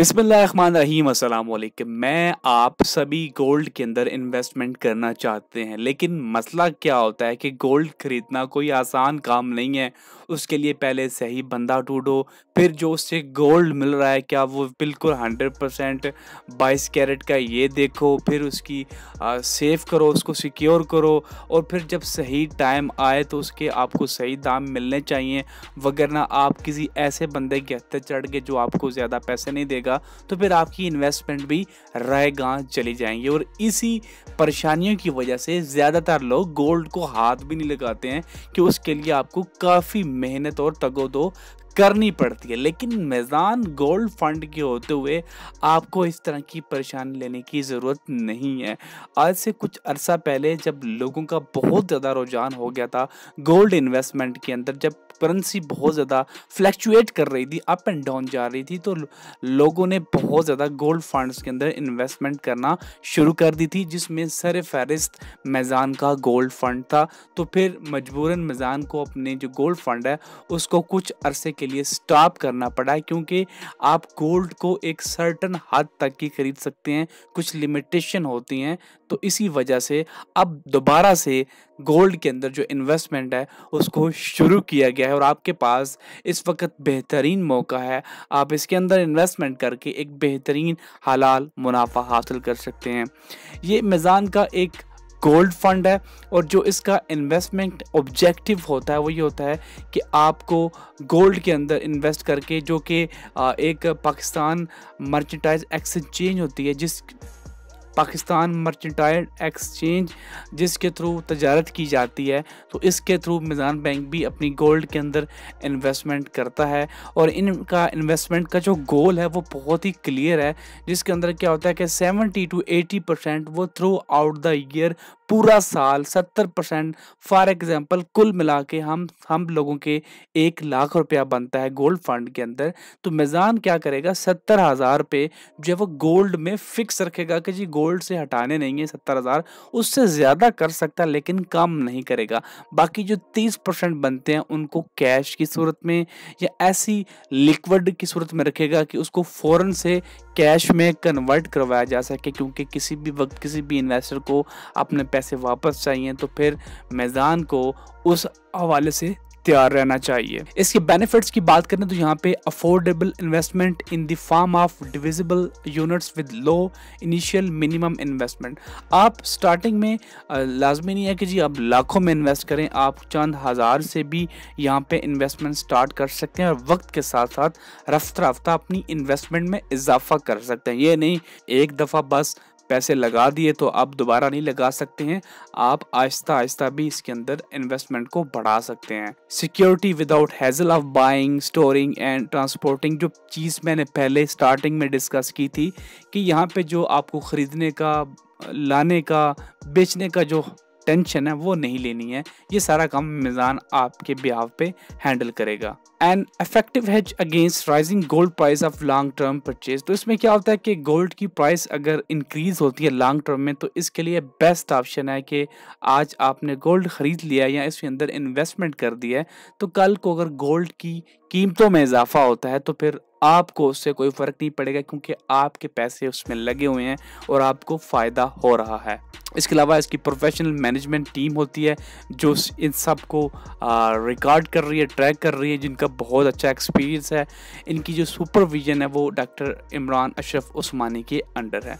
बिस्मिल्लाहमान अस्सलाम मैं आप सभी गोल्ड के अंदर इन्वेस्टमेंट करना चाहते हैं लेकिन मसला क्या होता है कि गोल्ड खरीदना कोई आसान काम नहीं है उसके लिए पहले सही बंदा ढूंढो फिर जो उससे गोल्ड मिल रहा है क्या वो बिल्कुल हंड्रेड परसेंट बाईस कैरेट का ये देखो फिर उसकी सेव करो उसको सिक्योर करो और फिर जब सही टाइम आए तो उसके आपको सही दाम मिलने चाहिए वगरना आप किसी ऐसे बंदे के हत्या चढ़ गए जो आपको ज़्यादा पैसे नहीं देगा तो फिर आपकी इन्वेस्टमेंट भी रायगा चली जाएंगी और इसी परेशानियों की वजह से ज़्यादातर लोग गोल्ड को हाथ भी नहीं लगाते हैं कि उसके लिए आपको काफ़ी मेहनत और तगो दो करनी पड़ती है लेकिन मैदान गोल्ड फंड के होते हुए आपको इस तरह की परेशानी लेने की ज़रूरत नहीं है आज से कुछ अरसा पहले जब लोगों का बहुत ज़्यादा रुझान हो गया था गोल्ड इन्वेस्टमेंट के अंदर जब करेंसी बहुत ज़्यादा फ्लैक्चुएट कर रही थी अप एंड डाउन जा रही थी तो लोगों ने बहुत ज़्यादा गोल्ड फंड्स के अंदर इन्वेस्टमेंट करना शुरू कर दी थी जिसमें सर फहरिस्त मैज़ान का गोल्ड फंड था तो फिर मजबूरन मैजान को अपने जो गोल्ड फंड है उसको कुछ अरसे के लिए स्टॉप करना पड़ा क्योंकि आप गोल्ड को एक सर्टन हद तक ही खरीद सकते हैं कुछ लिमिटेशन होती हैं तो इसी वजह से अब दोबारा से गोल्ड के अंदर जो इन्वेस्टमेंट है उसको शुरू किया गया है और आपके पास इस वक्त बेहतरीन मौका है आप इसके अंदर इन्वेस्टमेंट करके एक बेहतरीन हलाल मुनाफा हासिल कर सकते हैं ये मिज़ान का एक गोल्ड फंड है और जो इसका इन्वेस्टमेंट ऑब्जेक्टिव होता है वो ये होता है कि आपको गोल्ड के अंदर इन्वेस्ट करके जो कि एक पाकिस्तान मर्चेंटाइज एक्सचेंज होती है जिस पाकिस्तान मर्चेंटाइल एक्सचेंज जिसके थ्रू तजारत की जाती है तो इसके थ्रू मिज़ान बैंक भी अपनी गोल्ड के अंदर इन्वेस्टमेंट करता है और इनका इन्वेस्टमेंट का जो गोल है वो बहुत ही क्लियर है जिसके अंदर क्या होता है कि सेवेंटी टू एटी परसेंट वो थ्रू आउट द ईयर पूरा साल सत्तर परसेंट फॉर एग्ज़ाम्पल कुल मिला के हम हम लोगों के एक लाख रुपया बनता है गोल्ड फंड के अंदर तो मिज़ान क्या करेगा सत्तर हज़ार रुपये जो है वो गोल्ड में फिक्स रखेगा कि जी गोल्ड गोल्ड से हटाने नहीं है सत्तर हज़ार उससे ज़्यादा कर सकता है लेकिन कम नहीं करेगा बाकी जो तीस परसेंट बनते हैं उनको कैश की सूरत में या ऐसी लिक्विड की सूरत में रखेगा कि उसको फ़ौरन से कैश में कन्वर्ट करवाया जा सके क्योंकि किसी भी वक्त किसी भी इन्वेस्टर को अपने पैसे वापस चाहिए तो फिर मैदान को उस हवाले से तैयार रहना चाहिए इसके बेनिफिट्स की बात करें तो यहाँ पे affordable investment in the form of divisible units with low initial minimum investment आप स्टार्टिंग में लाजमी नहीं है कि जी आप लाखों में इन्वेस्ट करें आप चंद हज़ार से भी यहाँ पे इन्वेस्टमेंट स्टार्ट कर सकते हैं और वक्त के साथ साथ रफ्तार रफ्ता अपनी इन्वेस्टमेंट में इजाफा कर सकते हैं ये नहीं एक दफ़ा बस पैसे लगा दिए तो आप दोबारा नहीं लगा सकते हैं आप आहिस्ता आहिस्ता भी इसके अंदर इन्वेस्टमेंट को बढ़ा सकते हैं security without hassle of buying storing and transporting जो चीज़ मैंने पहले स्टार्टिंग में डिस्कस की थी कि यहाँ पे जो आपको ख़रीदने का लाने का बेचने का जो टेंशन है वो नहीं लेनी है ये सारा काम मिजान आपके ब्याह पे हैंडल करेगा and effective hedge against rising gold price of long term purchase तो इसमें क्या होता है कि गोल्ड की प्राइस अगर इंक्रीज होती है लॉन्ग टर्म में तो इसके लिए बेस्ट ऑप्शन है कि आज आपने गोल्ड खरीद लिया या इसके अंदर इन्वेस्टमेंट कर दिया है तो कल को अगर गोल्ड की कीमतों में इजाफा होता है तो फिर आपको उससे कोई फ़र्क नहीं पड़ेगा क्योंकि आपके पैसे उसमें लगे हुए हैं और आपको फ़ायदा हो रहा है इसके अलावा इसकी प्रोफेशनल मैनेजमेंट टीम होती है जो इन सब को रिकॉर्ड कर रही है ट्रैक कर रही है जिनका बहुत अच्छा एक्सपीरियंस है इनकी जो सुपरविजन है वो डॉक्टर इमरान अशरफ उस्मानी के अंडर है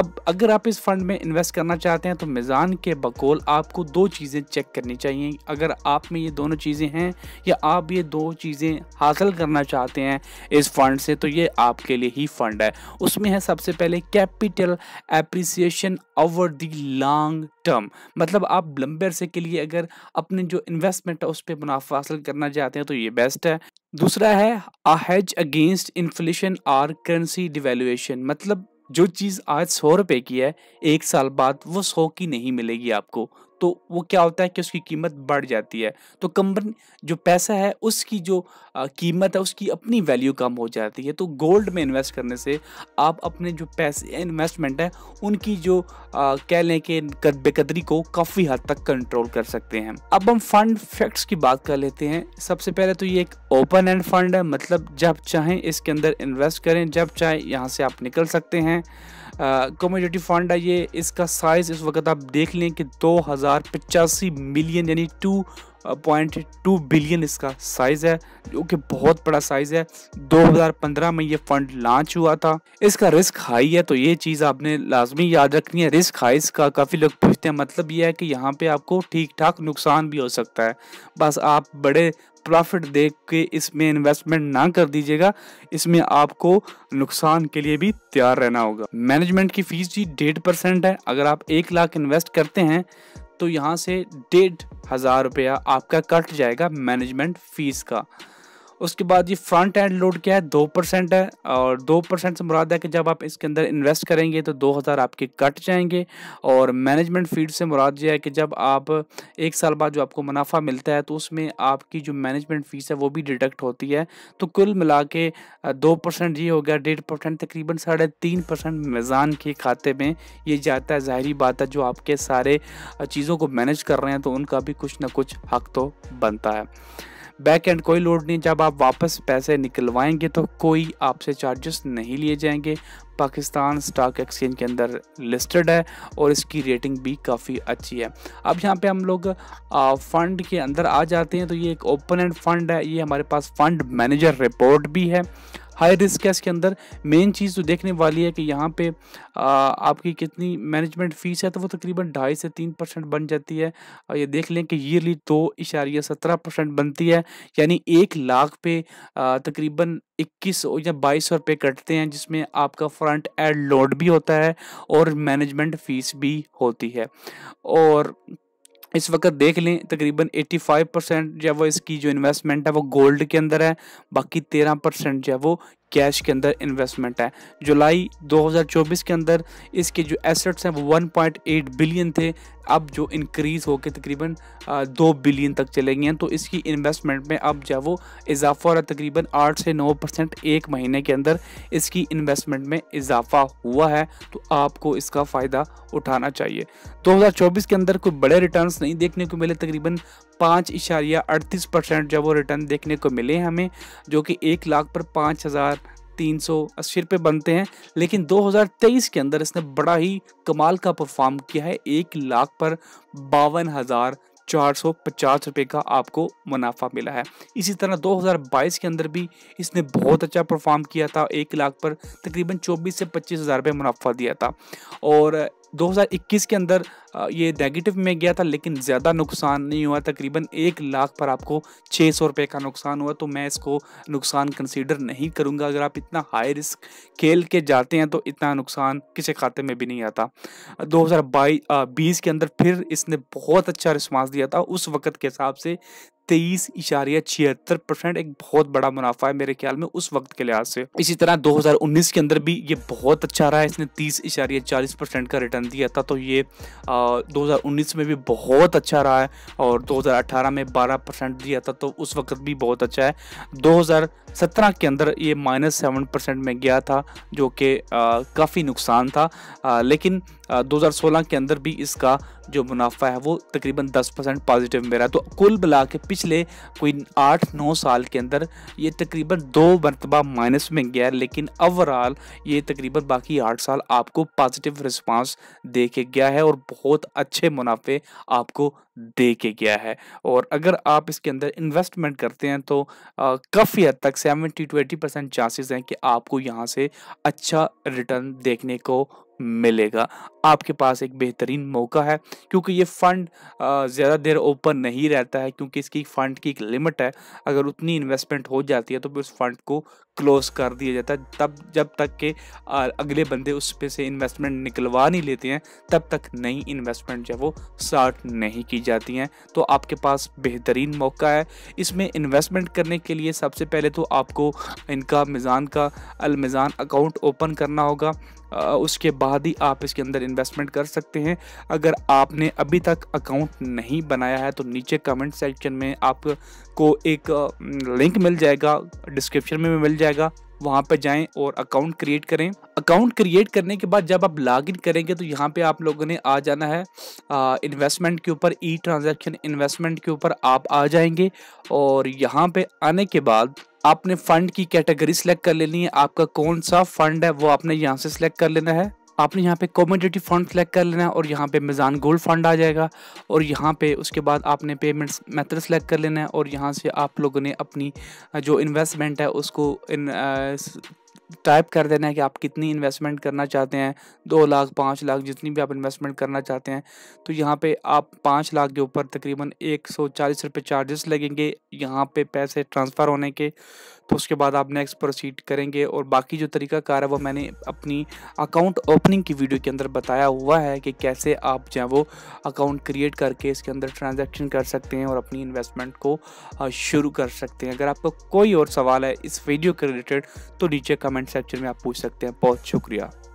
अब अगर आप इस फंड में इन्वेस्ट करना चाहते हैं तो मिज़ान के बकौल आपको दो चीज़ें चेक करनी चाहिए अगर आप में ये दोनों चीज़ें हैं या आप ये दो चीज़ें हासिल करना चाहते हैं इस फंड से तो ये आपके लिए ही फंड है उसमें है सबसे पहले capital appreciation over the long term मतलब आप लंबे अरसे के लिए अगर अपने जो इन्वेस्टमेंट है उस पर मुनाफा हासिल करना चाहते हैं तो ये बेस्ट है दूसरा है अ हेज अगेंस्ट इन्फ्लेशन और करेंसी डिवेल्युएशन मतलब जो चीज़ आज सौ रुपए की है एक साल बाद वो सौ की नहीं मिलेगी आपको तो वो क्या होता है कि उसकी कीमत बढ़ जाती है तो कंपनी जो पैसा है उसकी जो कीमत है उसकी अपनी वैल्यू कम हो जाती है तो गोल्ड में इन्वेस्ट करने से आप अपने जो पैसे इन्वेस्टमेंट है उनकी जो कह लें कि बेकदरी को काफ़ी हद तक कंट्रोल कर सकते हैं अब हम फंड फैक्ट्स की बात कर लेते हैं सबसे पहले तो ये एक ओपन एंड फंड है मतलब जब चाहें इसके अंदर इन्वेस्ट करें जब चाहें यहाँ से आप निकल सकते हैं कम्यूनिटी फंड है ये इसका साइज़ इस वक्त आप देख लें कि दो मिलियन यानी टू पॉइंट टू बिलियन इसका साइज़ है जो कि बहुत बड़ा साइज़ है 2015 में ये फंड लॉन्च हुआ था इसका रिस्क हाई है तो ये चीज़ आपने लाजमी याद रखनी है रिस्क हाई इसका काफ़ी लोग पूछते हैं मतलब ये है कि यहाँ पे आपको ठीक ठाक नुकसान भी हो सकता है बस आप बड़े प्रॉफिट देख के इसमें इन्वेस्टमेंट ना कर दीजिएगा इसमें आपको नुकसान के लिए भी तैयार रहना होगा मैनेजमेंट की फीस जी डेढ़ परसेंट है अगर आप एक लाख इन्वेस्ट करते हैं तो यहाँ से डेढ़ हज़ार रुपया आपका कट जाएगा मैनेजमेंट फीस का उसके बाद ये फ्रंट एंड लोड क्या है दो परसेंट है और दो परसेंट से मुराद है कि जब आप इसके अंदर इन्वेस्ट करेंगे तो दो हज़ार आपके कट जाएंगे और मैनेजमेंट फीड से मुराद ये है कि जब आप एक साल बाद जो आपको मुनाफा मिलता है तो उसमें आपकी जो मैनेजमेंट फ़ीस है वो भी डिडक्ट होती है तो कुल मिला के दो परसेंट ये हो गया डेढ़ परसेंट तकरीबन साढ़े तीन परसेंट मेज़ान के खाते में ये जाता है ज़ाहरी बात है जो आपके सारे चीज़ों को मैनेज कर रहे हैं तो उनका भी कुछ ना कुछ हक तो बनता है बैक एंड कोई लोड नहीं जब आप वापस पैसे निकलवाएंगे तो कोई आपसे चार्जेस नहीं लिए जाएंगे पाकिस्तान स्टॉक एक्सचेंज के अंदर लिस्टेड है और इसकी रेटिंग भी काफ़ी अच्छी है अब यहाँ पे हम लोग फ़ंड के अंदर आ जाते हैं तो ये एक ओपन एंड फंड है ये हमारे पास फंड मैनेजर रिपोर्ट भी है हाई रिस्क है इसके अंदर मेन चीज़ जो देखने वाली है कि यहाँ पे आ, आपकी कितनी मैनेजमेंट फीस है तो वो तकरीबन ढाई से तीन परसेंट बन जाती है और ये देख लें कि ईयरली दो तो इशारिया सत्रह परसेंट बनती है यानी एक लाख पे तकरीबन इक्कीस या बाईस सौ रुपये कटते हैं जिसमें आपका फ्रंट एड लोड भी होता है और मैनेजमेंट फीस भी होती है और इस वक्त देख लें तकरीबन 85 परसेंट जो है वो इसकी जो इन्वेस्टमेंट है वो गोल्ड के अंदर है बाकी 13 परसेंट जो है वो कैश के अंदर इन्वेस्टमेंट है जुलाई 2024 के अंदर इसके जो एसेट्स हैं वो 1.8 बिलियन थे अब जो इंक्रीज़ होकर तकरीबन दो बिलियन तक चले गए हैं तो इसकी इन्वेस्टमेंट में अब जो वो इजाफा हो रहा है तकरीबन आठ से नौ परसेंट एक महीने के अंदर इसकी इन्वेस्टमेंट में इजाफा हुआ है तो आपको इसका फ़ायदा उठाना चाहिए 2024 के अंदर कोई बड़े रिटर्न्स नहीं देखने को मिले तकरीबन पाँच इशारिया अड़तीस परसेंट जब वो रिटर्न देखने को मिले हमें जो कि एक लाख पर पाँच हज़ार तीन सौ अस्सी रुपये बनते हैं लेकिन 2023 के अंदर इसने बड़ा ही कमाल का परफॉर्म किया है एक लाख पर बावन हज़ार चार सौ पचास रुपये का आपको मुनाफा मिला है इसी तरह 2022 के अंदर भी इसने बहुत अच्छा परफॉर्म किया था एक लाख पर तकरीबन चौबीस से पच्चीस हज़ार रुपये मुनाफा दिया था और 2021 के अंदर ये नेगेटिव में गया था लेकिन ज़्यादा नुकसान नहीं हुआ तकरीबन एक लाख पर आपको छः सौ रुपये का नुकसान हुआ तो मैं इसको नुकसान कंसीडर नहीं करूँगा अगर आप इतना हाई रिस्क खेल के जाते हैं तो इतना नुकसान किसी खाते में भी नहीं आता दो हज़ार बीस के अंदर फिर इसने बहुत अच्छा रिस्पॉन्स दिया था उस वक्त के हिसाब से तेईस इशारिया छिहत्तर परसेंट एक बहुत बड़ा मुनाफा है मेरे ख्याल में उस वक्त के लिहाज से इसी तरह 2019 के अंदर भी ये बहुत अच्छा रहा है इसने तीस इशारिया चालीस परसेंट का रिटर्न दिया था तो ये आ, 2019 में भी बहुत अच्छा रहा है और 2018 में 12 परसेंट दिया था तो उस वक्त भी बहुत अच्छा है 2017 के अंदर ये माइनस सेवन परसेंट में गया था जो कि काफ़ी नुकसान था आ, लेकिन आ, 2016 के अंदर भी इसका जो मुनाफा है वो तकरीबन 10 परसेंट पॉजिटिव में रहा तो कुल मिला के पिछले कोई आठ नौ साल के अंदर ये तकरीबन दो मरतबा माइनस में गया लेकिन ओवरऑल ये तकरीबन बाकी आठ साल आपको पॉजिटिव रिस्पांस दे के गया है और बहुत अच्छे मुनाफे आपको दे के गया है और अगर आप इसके अंदर इन्वेस्टमेंट करते हैं तो काफ़ी हद तक seventy two eighty percent chances हैं कि आपको यहाँ से अच्छा रिटर्न देखने को मिलेगा आपके पास एक बेहतरीन मौका है क्योंकि ये फ़ंड ज़्यादा देर ओपन नहीं रहता है क्योंकि इसकी फ़ंड की एक लिमिट है अगर उतनी इन्वेस्टमेंट हो जाती है तो फिर उस फंड को क्लोज कर दिया जाता है तब जब तक के अगले बंदे उस पर से इन्वेस्टमेंट निकलवा नहीं लेते हैं तब तक नई इन्वेस्टमेंट जो है वो स्टार्ट नहीं की जाती हैं तो आपके पास बेहतरीन मौका है इसमें इन्वेस्टमेंट करने के लिए सबसे पहले तो आपको इनका मिज़ान का अलमिज़ान अकाउंट ओपन करना होगा उसके बाद ही आप इसके अंदर इन्वेस्टमेंट कर सकते हैं अगर आपने अभी तक अकाउंट नहीं बनाया है तो नीचे कमेंट सेक्शन में आपको एक लिंक मिल जाएगा डिस्क्रिप्शन में भी मिल जाएगा वहाँ पर जाएं और अकाउंट क्रिएट करें अकाउंट क्रिएट करने के बाद जब आप लॉगिन करेंगे तो यहाँ पे आप लोगों ने आ जाना है इन्वेस्टमेंट के ऊपर ई ट्रांजैक्शन इन्वेस्टमेंट के ऊपर आप आ जाएंगे और यहाँ पे आने के बाद आपने फंड की कैटेगरी सिलेक्ट कर लेनी है आपका कौन सा फंड है वो आपने यहाँ से सिलेक्ट कर लेना है आपने यहाँ पे कॉमोडिटी फंड सेलेक्ट कर लेना है और यहाँ पे मिज़ान गोल्ड फंड आ जाएगा और यहाँ पे उसके बाद आपने पेमेंट्स मेथड सेलेक्ट कर लेना है और यहाँ से आप लोगों ने अपनी जो इन्वेस्टमेंट है उसको इन टाइप कर देना है कि आप कितनी इन्वेस्टमेंट करना चाहते हैं दो लाख पाँच लाख जितनी भी आप इन्वेस्टमेंट करना चाहते हैं तो यहाँ पे आप पाँच लाख के ऊपर तकरीबन एक सौ चालीस रुपये चार्जेस लगेंगे यहाँ पे पैसे ट्रांसफ़र होने के तो उसके बाद आप नेक्स्ट प्रोसीड करेंगे और बाकी जो तरीका कार है वो मैंने अपनी अकाउंट ओपनिंग की वीडियो के अंदर बताया हुआ है कि कैसे आप जो है वो अकाउंट क्रिएट करके इसके अंदर ट्रांजेक्शन कर सकते हैं और अपनी इन्वेस्टमेंट को शुरू कर सकते हैं अगर आपको कोई और सवाल है इस वीडियो के रिलेटेड तो नीचे कमेंट कमेंट सेक्शन में आप पूछ सकते हैं बहुत शुक्रिया